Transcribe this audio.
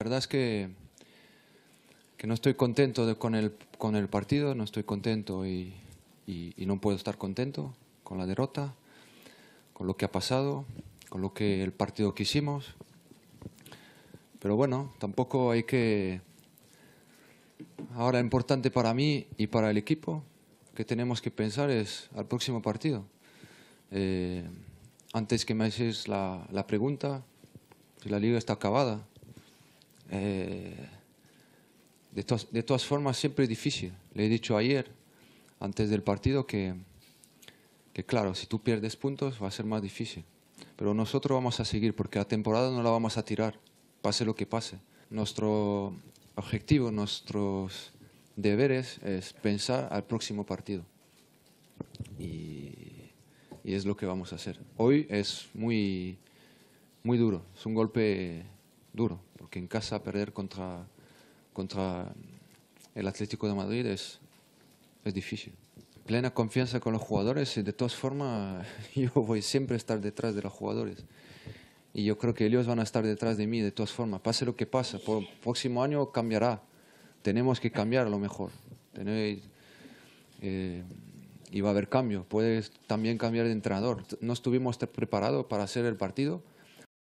La verdad es que, que no estoy contento con, el, con el partido, no estoy contento y, no puedo estar contento con la derrota, con lo que ha pasado, con lo que el partido que hicimos. Pero bueno, tampoco hay que... Ahora importante para mí y para el equipo que tenemos que pensar es al próximo partido. Eh, antes que me haces la pregunta, si la liga está acabada, eh, de, todas formas, siempre es difícil. Le he dicho ayer, antes del partido, que, claro, si tú pierdes puntos va a ser más difícil. Pero nosotros vamos a seguir porque la temporada no la vamos a tirar, pase lo que pase. Nuestro objetivo, nuestros deberes es pensar al próximo partido. Y, y es lo que vamos a hacer. Hoy es muy, muy duro, es un golpe duro, porque en casa perder contra, contra el Atlético de Madrid es, difícil. Plena confianza con los jugadores y de todas formas yo voy siempre a estar detrás de los jugadores. Y yo creo que ellos van a estar detrás de mí de todas formas, pase lo que pase. Por el próximo año cambiará. Tenemos que cambiar a lo mejor. Eh, y va a haber cambio. Puede también cambiar de entrenador. No estuvimos preparados para hacer el partido